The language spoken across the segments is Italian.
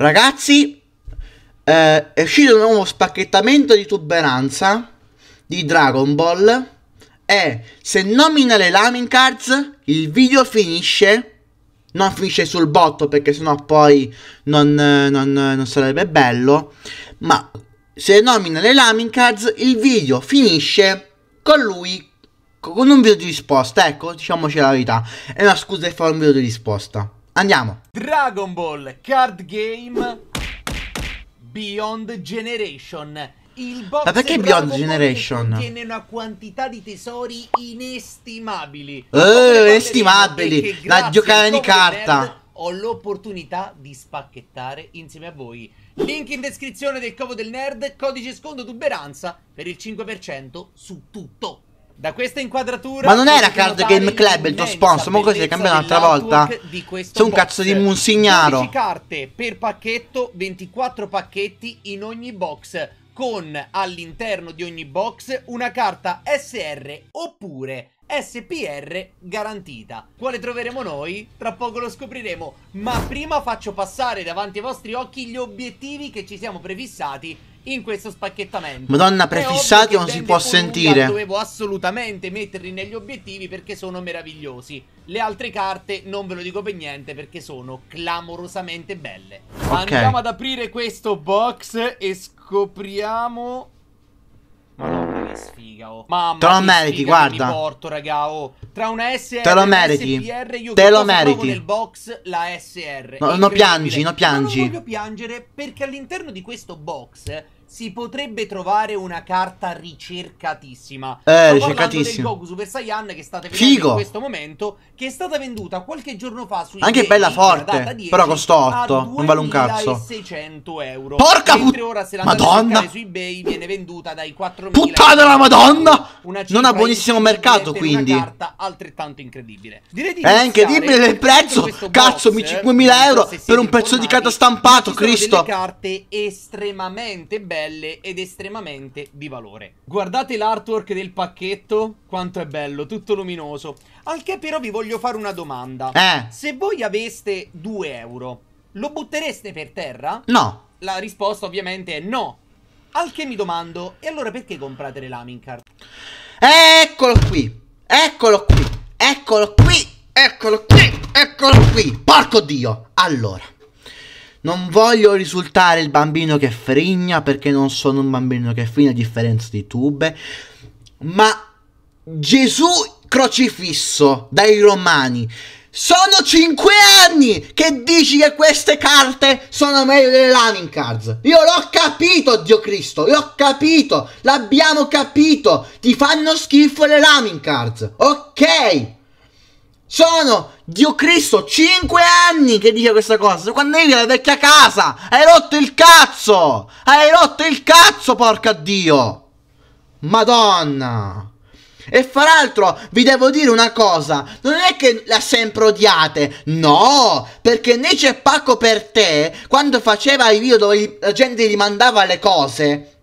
Ragazzi, eh, è uscito un nuovo spacchettamento di tuberanza di Dragon Ball e se nomina le Lamin Cards il video finisce non finisce sul botto perché sennò poi non, non, non sarebbe bello ma se nomina le Lamin Cards il video finisce con lui con un video di risposta ecco diciamoci la verità è una scusa per fare un video di risposta Andiamo. Dragon Ball Card Game Beyond Generation. Il box Ma perché Beyond Dragon Generation? Ball contiene una quantità di tesori inestimabili Eh, Estimabili La giocare di carta. ho l'opportunità di spacchettare insieme a voi. Link in descrizione del Covo del Nerd, codice sconto tuberanza per il 5% su tutto. Da questa inquadratura. Ma non era Card Game Club il tuo sponsor? Ma così cambiato un'altra volta. Sono un cazzo di monsignaro. 10 carte per pacchetto, 24 pacchetti in ogni box. Con all'interno di ogni box una carta SR oppure SPR garantita. Quale troveremo noi? Tra poco lo scopriremo, ma prima faccio passare davanti ai vostri occhi gli obiettivi che ci siamo prefissati in questo spacchettamento. Madonna, prefissati non si può sentire. Dovevo assolutamente metterli negli obiettivi perché sono meravigliosi. Le altre carte non ve lo dico per niente perché sono clamorosamente belle. Okay. Andiamo ad aprire questo box e scopriamo... Madonna che sfiga, oh. Mamma, te lo meriti, guarda. Porto, raga, oh. Tra una SR te lo meriti. SPR, io te lo meriti. nel box la SR. No, non piangi, non piangi. Ma non voglio piangere perché all'interno di questo box si potrebbe trovare una carta ricercatissima. Eh, ricercatissima. del Goku Super Saiyan che state vedendo Figo. in questo momento, che è stata venduta qualche giorno fa su Anche bella forte, però costò 8, non vale un cazzo. 600 euro. Porca puttana! Madonna! su eBay viene venduta dai 4000. Puttana la Madonna! non ha buonissimo mercato, quindi. Una carta altrettanto incredibile. Direi di È incredibile il prezzo. Cazzo, mi 5000 eh, euro per un pezzo di carta stampato, Cristo. Sono delle carte estremamente belle belle ed estremamente di valore. Guardate l'artwork del pacchetto, quanto è bello, tutto luminoso. Al che però vi voglio fare una domanda. Eh. Se voi aveste 2 euro, lo buttereste per terra? No. La risposta ovviamente è no. Al che mi domando, e allora perché comprate le Lamincard? Eccolo qui, eccolo qui, eccolo qui, eccolo qui, eccolo qui, porco dio! Allora... Non voglio risultare il bambino che frigna perché non sono un bambino che frigna a differenza di Tube. Ma Gesù crocifisso dai romani. Sono 5 anni che dici che queste carte sono meglio delle Laming Cards. Io l'ho capito, Dio Cristo, l'ho capito, l'abbiamo capito. Ti fanno schifo le Laming Cards, ok? Sono, Dio Cristo, 5 anni che dice questa cosa. Quando è alla vecchia casa, hai rotto il cazzo! Hai rotto il cazzo, porca Dio! Madonna! E fra l'altro vi devo dire una cosa, non è che la sempre odiate, no, perché ne c'è Paco per te, quando faceva i video dove la gente gli mandava le cose,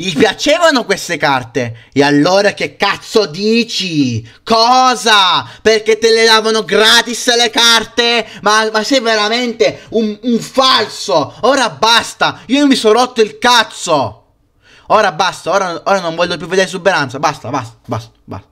gli piacevano queste carte. E allora che cazzo dici? Cosa? Perché te le davano gratis le carte? Ma, ma sei veramente un, un falso. Ora basta. Io mi sono rotto il cazzo. Ora basta. Ora, ora non voglio più vedere esuberanza. Basta, basta, basta, basta.